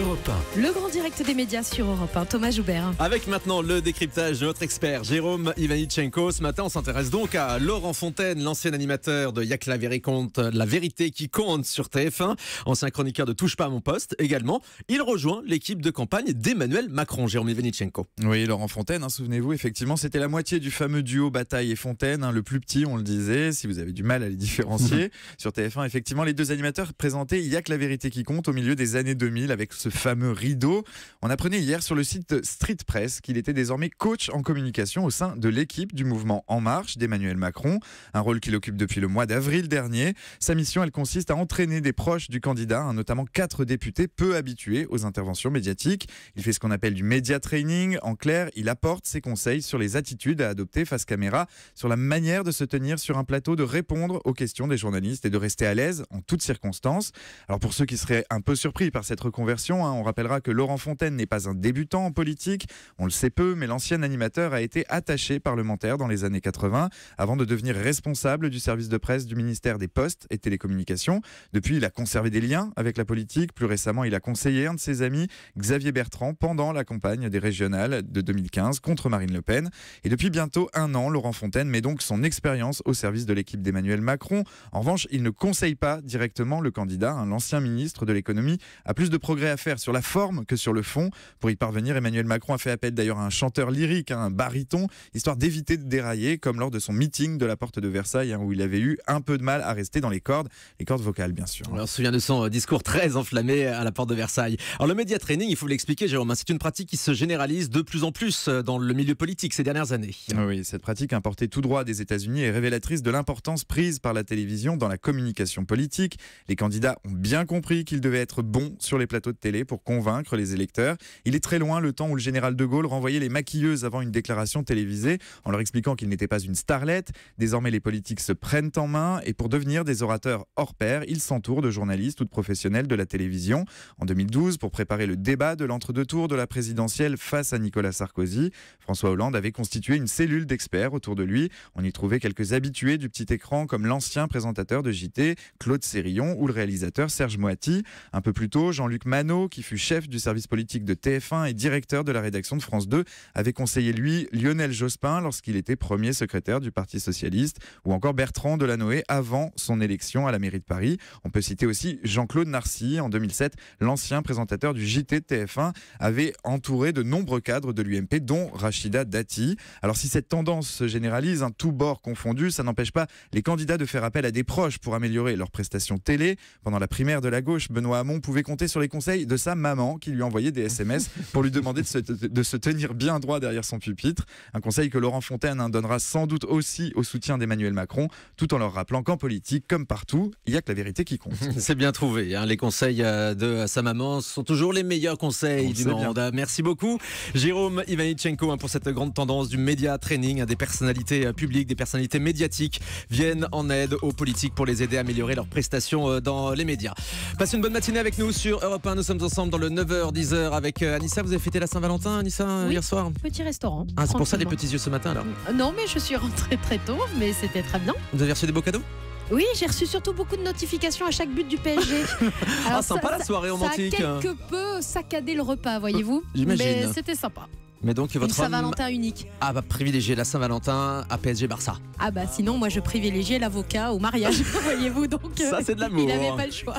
Europe Le grand direct des médias sur Europe 1, Thomas Joubert. Avec maintenant le décryptage de notre expert Jérôme Ivanichenko. Ce matin, on s'intéresse donc à Laurent Fontaine, l'ancien animateur de Yac la, compte, la vérité qui compte sur TF1, ancien chroniqueur de Touche pas à mon poste également. Il rejoint l'équipe de campagne d'Emmanuel Macron, Jérôme Ivanichenko. Oui, Laurent Fontaine, hein, souvenez-vous, effectivement, c'était la moitié du fameux duo Bataille et Fontaine, hein, le plus petit, on le disait, si vous avez du mal à les différencier. sur TF1, effectivement, les deux animateurs présentaient Yac la vérité qui compte au milieu des années 2000 avec ce fameux rideau. On apprenait hier sur le site Street Press qu'il était désormais coach en communication au sein de l'équipe du mouvement En Marche d'Emmanuel Macron, un rôle qu'il occupe depuis le mois d'avril dernier. Sa mission, elle consiste à entraîner des proches du candidat, hein, notamment quatre députés peu habitués aux interventions médiatiques. Il fait ce qu'on appelle du media training. En clair, il apporte ses conseils sur les attitudes à adopter face caméra, sur la manière de se tenir sur un plateau, de répondre aux questions des journalistes et de rester à l'aise en toutes circonstances. Alors pour ceux qui seraient un peu surpris par cette reconversion, Hein. On rappellera que Laurent Fontaine n'est pas un débutant en politique. On le sait peu, mais l'ancien animateur a été attaché parlementaire dans les années 80 avant de devenir responsable du service de presse du ministère des Postes et Télécommunications. Depuis, il a conservé des liens avec la politique. Plus récemment, il a conseillé un de ses amis, Xavier Bertrand, pendant la campagne des régionales de 2015 contre Marine Le Pen. Et depuis bientôt un an, Laurent Fontaine met donc son expérience au service de l'équipe d'Emmanuel Macron. En revanche, il ne conseille pas directement le candidat. Hein. L'ancien ministre de l'économie a plus de progrès à faire faire sur la forme que sur le fond. Pour y parvenir, Emmanuel Macron a fait appel d'ailleurs à un chanteur lyrique, hein, un baryton, histoire d'éviter de dérailler, comme lors de son meeting de la porte de Versailles, hein, où il avait eu un peu de mal à rester dans les cordes, les cordes vocales bien sûr. on se souvient de son euh, discours très enflammé à la porte de Versailles. Alors le média training, il faut l'expliquer Jérôme, hein, c'est une pratique qui se généralise de plus en plus euh, dans le milieu politique ces dernières années. Ah oui, cette pratique importée tout droit des États-Unis est révélatrice de l'importance prise par la télévision dans la communication politique. Les candidats ont bien compris qu'ils devaient être bons sur les plateaux de télé pour convaincre les électeurs. Il est très loin le temps où le général de Gaulle renvoyait les maquilleuses avant une déclaration télévisée en leur expliquant qu'il n'était pas une starlette. Désormais, les politiques se prennent en main et pour devenir des orateurs hors pair, ils s'entourent de journalistes ou de professionnels de la télévision. En 2012, pour préparer le débat de l'entre-deux tours de la présidentielle face à Nicolas Sarkozy, François Hollande avait constitué une cellule d'experts autour de lui. On y trouvait quelques habitués du petit écran comme l'ancien présentateur de JT Claude Sérillon ou le réalisateur Serge Moati. Un peu plus tôt, Jean-Luc Manot qui fut chef du service politique de TF1 et directeur de la rédaction de France 2, avait conseillé lui Lionel Jospin lorsqu'il était premier secrétaire du Parti socialiste, ou encore Bertrand Delanoë avant son élection à la mairie de Paris. On peut citer aussi Jean-Claude Narcy en 2007, l'ancien présentateur du JT de TF1, avait entouré de nombreux cadres de l'UMP, dont Rachida Dati. Alors si cette tendance se généralise, un hein, tout bord confondu, ça n'empêche pas les candidats de faire appel à des proches pour améliorer leurs prestations télé. Pendant la primaire de la gauche, Benoît Hamon pouvait compter sur les conseils de sa maman qui lui envoyait des SMS pour lui demander de se, de se tenir bien droit derrière son pupitre. Un conseil que Laurent Fontaine donnera sans doute aussi au soutien d'Emmanuel Macron, tout en leur rappelant qu'en politique, comme partout, il n'y a que la vérité qui compte. C'est bien trouvé. Hein. les conseils euh, de sa maman sont toujours les meilleurs conseils du monde. Hein. Merci beaucoup, Jérôme Ivanichenko, hein, pour cette grande tendance du média training. Des personnalités euh, publiques, des personnalités médiatiques viennent en aide aux politiques pour les aider à améliorer leurs prestations euh, dans les médias. Passez une bonne matinée avec nous sur Europe 1. Nous sommes ensemble dans le 9h-10h avec euh, Anissa. Vous avez fêté la Saint-Valentin, Anissa, euh, hier soir Petit restaurant. Ah, c'est pour ça les petits yeux ce matin, alors euh, Non, mais je suis rentrée très tôt, mais c'était très bien. Vous avez reçu des beaux cadeaux oui, j'ai reçu surtout beaucoup de notifications à chaque but du PSG. ah, sympa la soirée romantique. Ça a quelque peu saccadé le repas, voyez-vous. Mais c'était sympa. Mais donc votre Saint-Valentin unique. Ah bah privilégier la Saint-Valentin à PSG Barça. Ah bah sinon moi je privilégiais l'avocat au mariage, voyez-vous donc. Ça euh, c'est de l'amour. Il n'avait hein. pas le choix.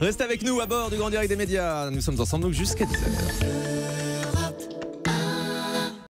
Restez avec nous à bord du Grand Direct des médias. Nous sommes ensemble jusqu'à 10h.